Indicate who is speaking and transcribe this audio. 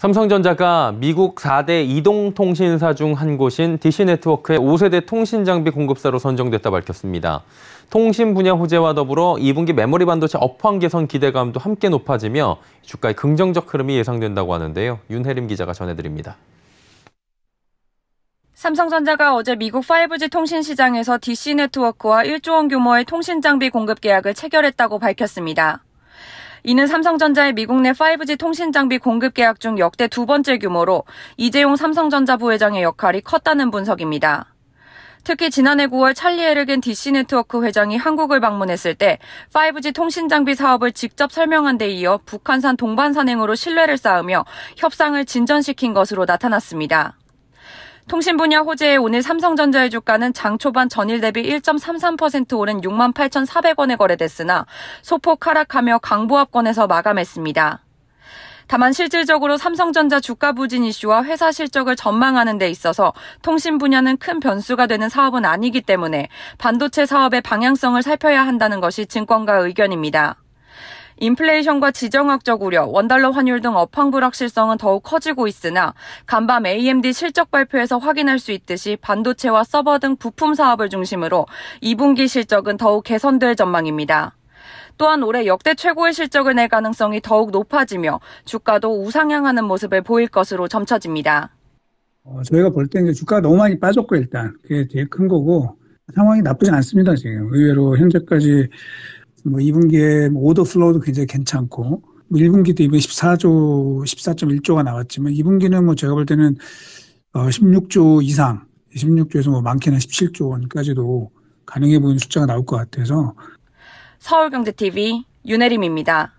Speaker 1: 삼성전자가 미국 4대 이동통신사 중 한 곳인 DC네트워크의 5세대 통신장비 공급사로 선정됐다 밝혔습니다. 통신 분야 호재와 더불어 2분기 메모리 반도체 업황 개선 기대감도 함께 높아지며 주가의 긍정적 흐름이 예상된다고 하는데요. 윤혜림 기자가 전해드립니다.
Speaker 2: 삼성전자가 어제 미국 5G 통신 시장에서 DC네트워크와 1조 원 규모의 통신 장비 공급 계약을 체결했다고 밝혔습니다. 이는 삼성전자의 미국 내 5G 통신 장비 공급 계약 중 역대 두 번째 규모로 이재용 삼성전자 부회장의 역할이 컸다는 분석입니다. 특히 지난해 9월 찰리 에르겐 DC 네트워크 회장이 한국을 방문했을 때 5G 통신 장비 사업을 직접 설명한 데 이어 북한산 동반 산행으로 신뢰를 쌓으며 협상을 진전시킨 것으로 나타났습니다. 통신 분야 호재의 오늘 삼성전자의 주가는 장 초반 전일 대비 1.33% 오른 6만 8,400원에 거래됐으나 소폭 하락하며 강보합권에서 마감했습니다. 다만 실질적으로 삼성전자 주가 부진 이슈와 회사 실적을 전망하는 데 있어서 통신 분야는 큰 변수가 되는 사업은 아니기 때문에 반도체 사업의 방향성을 살펴야 한다는 것이 증권가 의견입니다. 인플레이션과 지정학적 우려, 원달러 환율 등 업황 불확실성은 더욱 커지고 있으나 간밤 AMD 실적 발표에서 확인할 수 있듯이 반도체와 서버 등 부품 사업을 중심으로 2분기 실적은 더욱 개선될 전망입니다. 또한 올해 역대 최고의 실적을 낼 가능성이 더욱 높아지며 주가도 우상향하는 모습을 보일 것으로 점쳐집니다.
Speaker 3: 어, 저희가 볼 때는 주가가 너무 많이 빠졌고 일단 그게 되게 큰 거고 상황이 나쁘지 않습니다. 지금 의외로 현재까지 뭐 2분기에 뭐 오더 플로우도 굉장히 괜찮고 1분기도 뭐 이번 14조 14.1조가 나왔지만 2분기는 뭐, 뭐 제가 볼 때는 어 16조 이상 16조에서 뭐 많게는 17조 원까지도 가능해 보이는 숫자가 나올 것 같아서
Speaker 2: 서울경제TV 윤혜림입니다.